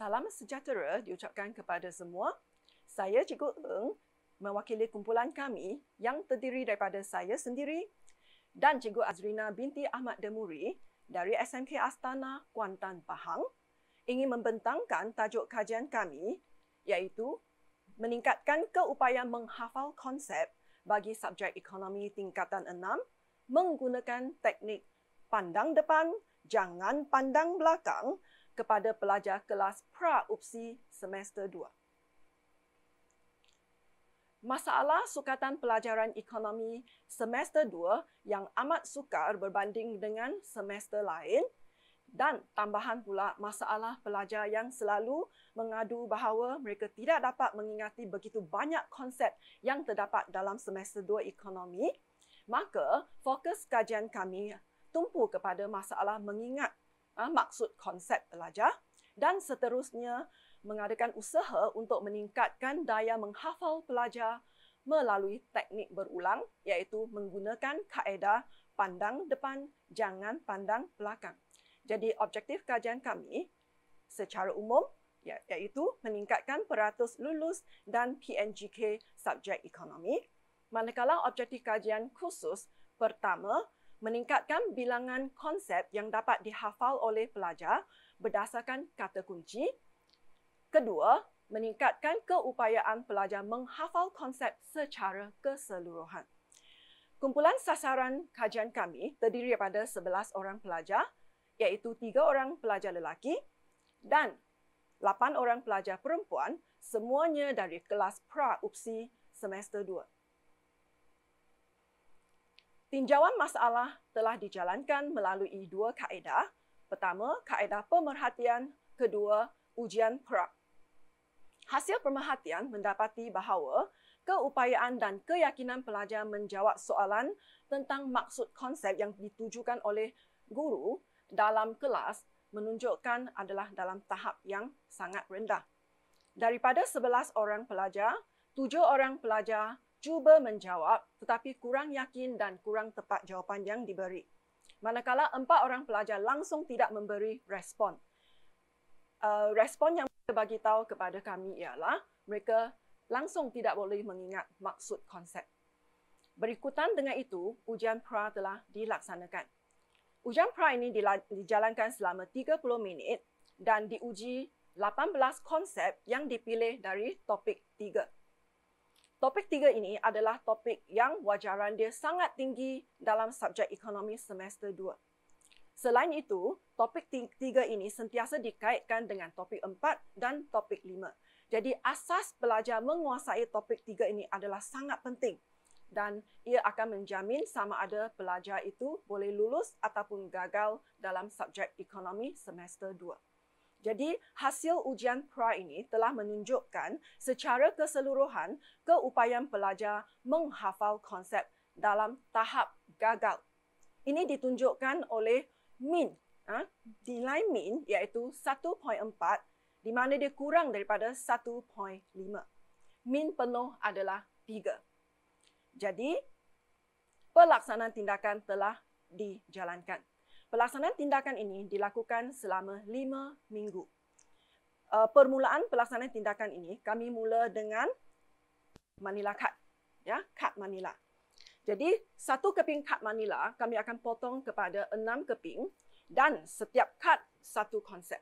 Salam sejahtera diucapkan kepada semua. Saya Cikgu Eng mewakili kumpulan kami yang terdiri daripada saya sendiri dan Cikgu Azrina binti Ahmad Demuri dari SMK Astana Kuantan Pahang ingin membentangkan tajuk kajian kami iaitu meningkatkan keupayaan menghafal konsep bagi subjek ekonomi tingkatan 6 menggunakan teknik pandang depan, jangan pandang belakang kepada pelajar kelas pra-UPSI semester 2. Masalah sukatan pelajaran ekonomi semester 2 yang amat sukar berbanding dengan semester lain dan tambahan pula masalah pelajar yang selalu mengadu bahawa mereka tidak dapat mengingati begitu banyak konsep yang terdapat dalam semester 2 ekonomi, maka fokus kajian kami tumpu kepada masalah mengingat Ah, maksud konsep pelajar dan seterusnya mengadakan usaha untuk meningkatkan daya menghafal pelajar melalui teknik berulang iaitu menggunakan kaedah pandang depan jangan pandang belakang. Jadi objektif kajian kami secara umum ya, iaitu meningkatkan peratus lulus dan PNGK subjek ekonomi manakala objektif kajian khusus pertama meningkatkan bilangan konsep yang dapat dihafal oleh pelajar berdasarkan kata kunci. Kedua, meningkatkan keupayaan pelajar menghafal konsep secara keseluruhan. Kumpulan sasaran kajian kami terdiri daripada 11 orang pelajar iaitu 3 orang pelajar lelaki dan 8 orang pelajar perempuan semuanya dari kelas pra-UPSI semester 2. Tinjauan masalah telah dijalankan melalui dua kaedah. Pertama, kaedah pemerhatian. Kedua, ujian perak. Hasil pemerhatian mendapati bahawa keupayaan dan keyakinan pelajar menjawab soalan tentang maksud konsep yang ditujukan oleh guru dalam kelas menunjukkan adalah dalam tahap yang sangat rendah. Daripada 11 orang pelajar, 7 orang pelajar cuba menjawab tetapi kurang yakin dan kurang tepat jawapan yang diberi. Manakala empat orang pelajar langsung tidak memberi respon. Uh, respon yang mereka bagi tahu kepada kami ialah mereka langsung tidak boleh mengingat maksud konsep. Berikutan dengan itu, ujian pra telah dilaksanakan. Ujian pra ini dijalankan selama 30 minit dan diuji 18 konsep yang dipilih dari topik Topik tiga ini adalah topik yang wajaran dia sangat tinggi dalam subjek ekonomi semester dua. Selain itu, topik tiga ini sentiasa dikaitkan dengan topik empat dan topik lima. Jadi asas pelajar menguasai topik tiga ini adalah sangat penting dan ia akan menjamin sama ada pelajar itu boleh lulus ataupun gagal dalam subjek ekonomi semester dua. Jadi hasil ujian PRA ini telah menunjukkan secara keseluruhan keupayaan pelajar menghafal konsep dalam tahap gagal. Ini ditunjukkan oleh min. Ha? Nilai min iaitu 1.4 di mana dia kurang daripada 1.5. Min penuh adalah 3. Jadi, pelaksanaan tindakan telah dijalankan. Pelaksanaan tindakan ini dilakukan selama lima minggu. Uh, permulaan pelaksanaan tindakan ini kami mula dengan Manila Card, ya, Card Manila. Jadi satu keping Card Manila kami akan potong kepada enam keping dan setiap card satu konsep.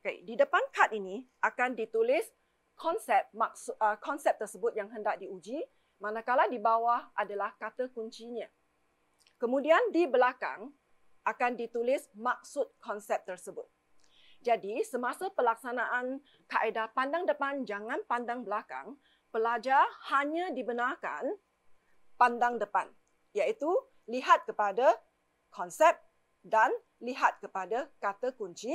Okay, di depan card ini akan ditulis konsep maksud uh, konsep tersebut yang hendak diuji. Manakala di bawah adalah kata kuncinya. Kemudian di belakang akan ditulis maksud konsep tersebut. Jadi semasa pelaksanaan kaedah pandang depan jangan pandang belakang, pelajar hanya dibenarkan pandang depan iaitu lihat kepada konsep dan lihat kepada kata kunci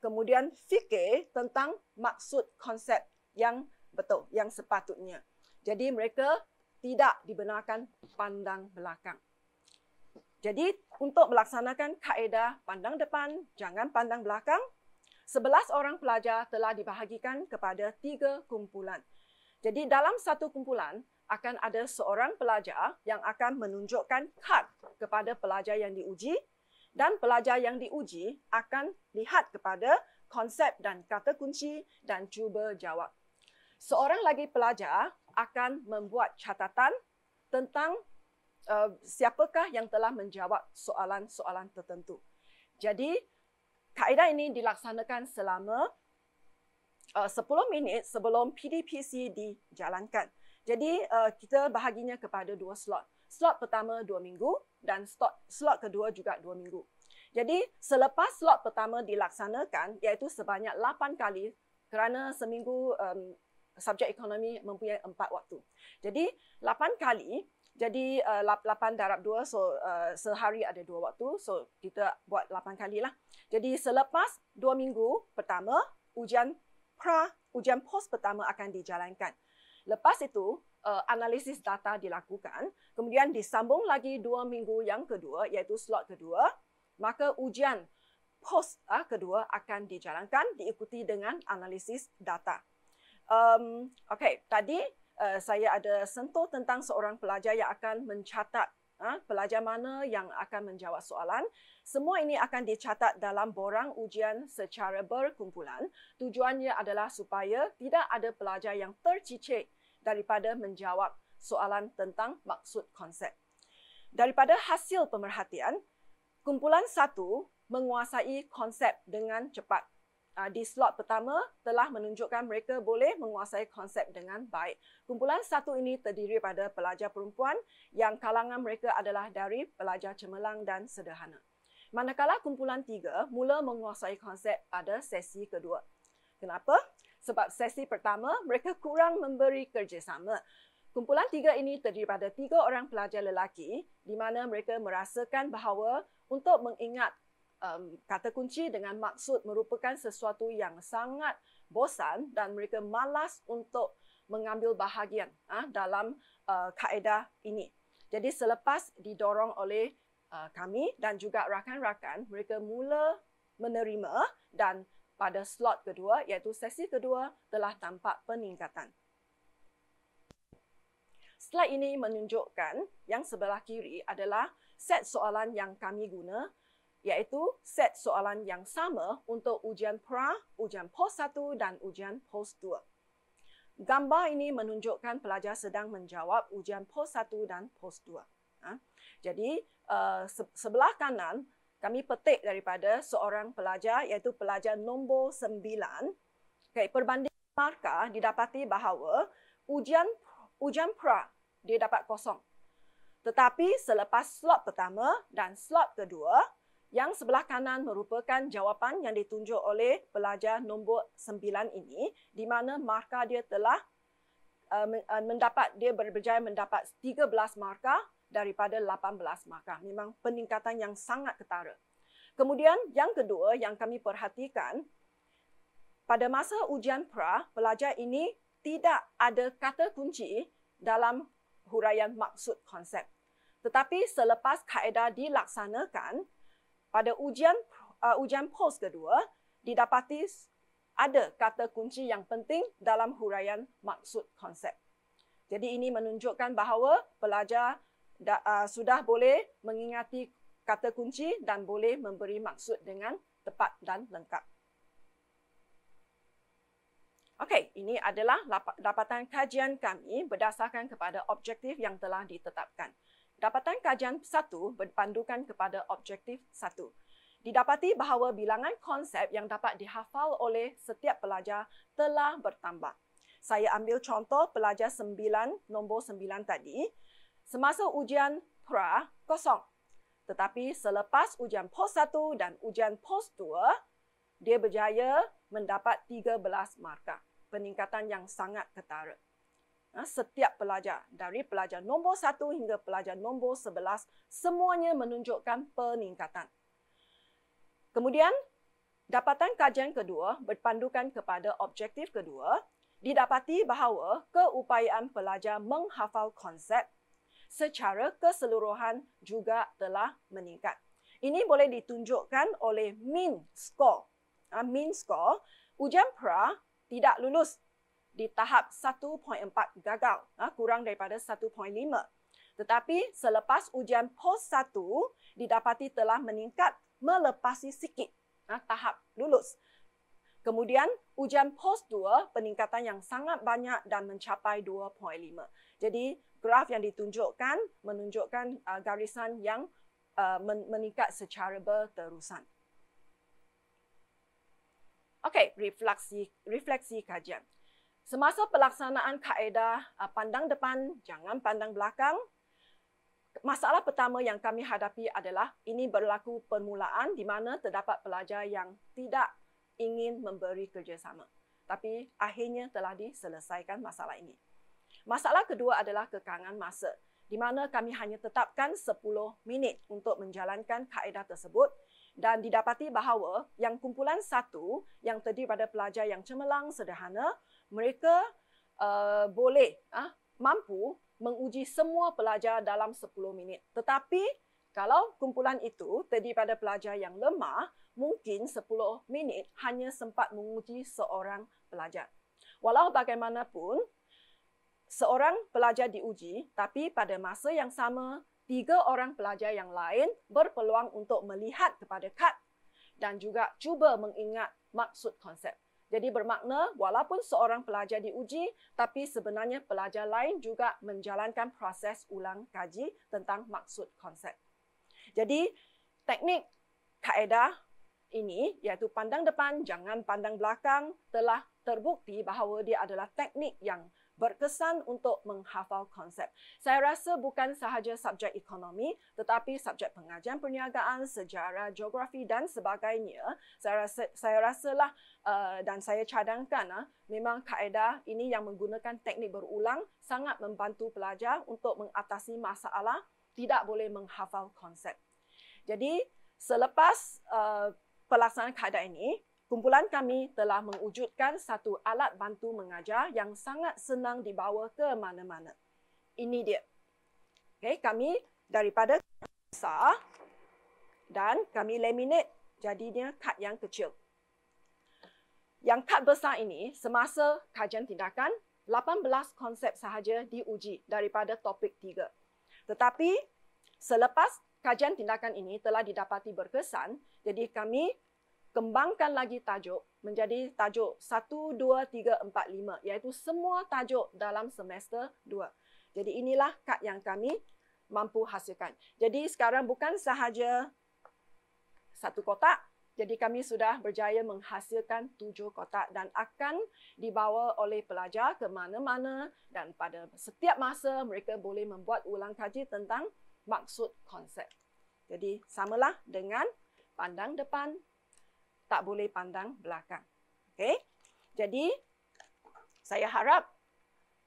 kemudian fikir tentang maksud konsep yang betul yang sepatutnya. Jadi mereka tidak dibenarkan pandang belakang. Jadi untuk melaksanakan kaedah pandang depan, jangan pandang belakang, Sebelas orang pelajar telah dibahagikan kepada tiga kumpulan. Jadi dalam satu kumpulan akan ada seorang pelajar yang akan menunjukkan kad kepada pelajar yang diuji dan pelajar yang diuji akan lihat kepada konsep dan kata kunci dan cuba jawab. Seorang lagi pelajar akan membuat catatan tentang Uh, siapakah yang telah menjawab soalan-soalan tertentu. Jadi, kaedah ini dilaksanakan selama uh, 10 minit sebelum PDPC dijalankan. Jadi, uh, kita bahaginya kepada dua slot. Slot pertama dua minggu dan slot, slot kedua juga dua minggu. Jadi, selepas slot pertama dilaksanakan, iaitu sebanyak 8 kali kerana seminggu um, subjek ekonomi mempunyai empat waktu. Jadi, lapan kali, jadi eh, lapan uh, darab dua, so uh, sehari ada dua waktu, so kita buat lapan kali lah. Jadi, selepas dua minggu pertama, ujian pra, ujian post pertama akan dijalankan. Lepas itu, uh, analisis data dilakukan, kemudian disambung lagi dua minggu yang kedua, iaitu slot kedua, maka ujian post ah, kedua akan dijalankan diikuti dengan analisis data um, okay, tadi uh, saya ada sentuh tentang seorang pelajar yang akan mencatat uh, pelajar mana yang akan menjawab soalan. Semua ini akan dicatat dalam borang ujian secara berkumpulan. Tujuannya adalah supaya tidak ada pelajar yang tercicit daripada menjawab soalan tentang maksud konsep. Daripada hasil pemerhatian, kumpulan satu menguasai konsep dengan cepat uh, di slot pertama telah menunjukkan mereka boleh menguasai konsep dengan baik. Kumpulan satu ini terdiri pada pelajar perempuan yang kalangan mereka adalah dari pelajar cemerlang dan sederhana. Manakala kumpulan tiga mula menguasai konsep pada sesi kedua. Kenapa? Sebab sesi pertama mereka kurang memberi kerjasama. Kumpulan tiga ini terdiri pada tiga orang pelajar lelaki di mana mereka merasakan bahawa untuk mengingat um, kata kunci dengan maksud merupakan sesuatu yang sangat bosan dan mereka malas untuk mengambil bahagian uh, dalam uh, kaedah ini. Jadi selepas didorong oleh uh, kami dan juga rakan-rakan, mereka mula menerima dan pada slot kedua iaitu sesi kedua telah tampak peningkatan. Slide ini menunjukkan yang sebelah kiri adalah set soalan yang kami guna iaitu set soalan yang sama untuk ujian pra, ujian post 1 dan ujian post 2. Gambar ini menunjukkan pelajar sedang menjawab ujian post 1 dan post 2. Ha? Jadi, eh, sebelah kanan kami petik daripada seorang pelajar iaitu pelajar nombor 9. Okay, perbandingan markah didapati bahawa ujian ujian pra dia dapat kosong. Tetapi selepas slot pertama dan slot kedua, yang sebelah kanan merupakan jawapan yang ditunjuk oleh pelajar nombor 9 ini di mana markah dia telah uh, mendapat dia berjaya mendapat 13 markah daripada 18 markah. Memang peningkatan yang sangat ketara. Kemudian yang kedua yang kami perhatikan pada masa ujian pra, pelajar ini tidak ada kata kunci dalam huraian maksud konsep. Tetapi selepas kaedah dilaksanakan, pada ujian uh, ujian post kedua didapati ada kata kunci yang penting dalam huraian maksud konsep. Jadi ini menunjukkan bahawa pelajar da, uh, sudah boleh mengingati kata kunci dan boleh memberi maksud dengan tepat dan lengkap. Okey, ini adalah dapatan kajian kami berdasarkan kepada objektif yang telah ditetapkan. Dapatan kajian satu berpandukan kepada objektif satu. Didapati bahawa bilangan konsep yang dapat dihafal oleh setiap pelajar telah bertambah. Saya ambil contoh pelajar 9, nombor 9 tadi. Semasa ujian PRA, kosong. Tetapi selepas ujian POS 1 dan ujian POS 2, dia berjaya mendapat 13 markah. Peningkatan yang sangat ketara. Ha, setiap pelajar dari pelajar nombor satu hingga pelajar nombor sebelas semuanya menunjukkan peningkatan. Kemudian, dapatan kajian kedua berpandukan kepada objektif kedua didapati bahawa keupayaan pelajar menghafal konsep secara keseluruhan juga telah meningkat. Ini boleh ditunjukkan oleh mean score. Ha, mean score, ujian pra tidak lulus di tahap 1.4 gagal, ha, kurang daripada 1.5. Tetapi selepas ujian post 1, didapati telah meningkat melepasi sikit ha, tahap lulus. Kemudian ujian post 2, peningkatan yang sangat banyak dan mencapai 2.5. Jadi graf yang ditunjukkan menunjukkan uh, garisan yang uh, meningkat secara berterusan. Okey, refleksi, refleksi kajian. Semasa pelaksanaan kaedah ah, pandang depan, jangan pandang belakang, masalah pertama yang kami hadapi adalah ini berlaku permulaan di mana terdapat pelajar yang tidak ingin memberi kerjasama. Tapi akhirnya telah diselesaikan masalah ini. Masalah kedua adalah kekangan masa di mana kami hanya tetapkan 10 minit untuk menjalankan kaedah tersebut dan didapati bahawa yang kumpulan satu yang terdiri pada pelajar yang cemerlang sederhana mereka uh, boleh uh, mampu menguji semua pelajar dalam 10 minit tetapi kalau kumpulan itu terdiri pada pelajar yang lemah mungkin 10 minit hanya sempat menguji seorang pelajar walau bagaimanapun seorang pelajar diuji tapi pada masa yang sama tiga orang pelajar yang lain berpeluang untuk melihat kepada kad dan juga cuba mengingat maksud konsep. Jadi bermakna walaupun seorang pelajar diuji tapi sebenarnya pelajar lain juga menjalankan proses ulang kaji tentang maksud konsep. Jadi teknik kaedah ini iaitu pandang depan jangan pandang belakang telah terbukti bahawa dia adalah teknik yang berkesan untuk menghafal konsep. Saya rasa bukan sahaja subjek ekonomi tetapi subjek pengajian perniagaan, sejarah, geografi dan sebagainya. Saya rasa saya rasalah uh, dan saya cadangkan uh, memang kaedah ini yang menggunakan teknik berulang sangat membantu pelajar untuk mengatasi masalah tidak boleh menghafal konsep. Jadi selepas uh, pelaksanaan kaedah ini, Kumpulan kami telah mewujudkan satu alat bantu mengajar yang sangat senang dibawa ke mana-mana. Ini dia. Okay, kami daripada besar dan kami laminate jadinya kad yang kecil. Yang kad besar ini semasa kajian tindakan 18 konsep sahaja diuji daripada topik 3. Tetapi selepas kajian tindakan ini telah didapati berkesan, jadi kami kembangkan lagi tajuk menjadi tajuk 1, 2, 3, 4, 5 iaitu semua tajuk dalam semester 2. Jadi inilah kad yang kami mampu hasilkan. Jadi sekarang bukan sahaja satu kotak, jadi kami sudah berjaya menghasilkan tujuh kotak dan akan dibawa oleh pelajar ke mana-mana dan pada setiap masa mereka boleh membuat ulang kaji tentang maksud konsep. Jadi samalah dengan pandang depan, tak boleh pandang belakang. okay? Jadi saya harap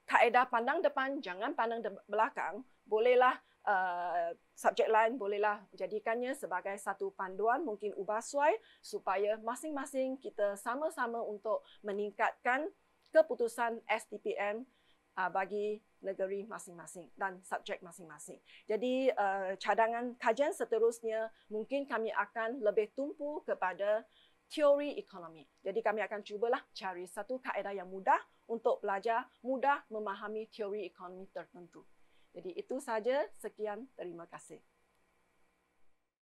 kaedah pandang depan jangan pandang de- belakang bolehlah uh, subjek lain bolehlah jadikannya sebagai satu panduan mungkin ubah suai supaya masing-masing kita sama-sama untuk meningkatkan keputusan STPM uh, bagi negeri masing-masing dan subjek masing-masing. Jadi uh, cadangan kajian seterusnya mungkin kami akan lebih tumpu kepada teori ekonomi. Jadi kami akan cubalah cari satu kaedah yang mudah untuk pelajar mudah memahami teori ekonomi tertentu. Jadi itu saja. Sekian. Terima kasih.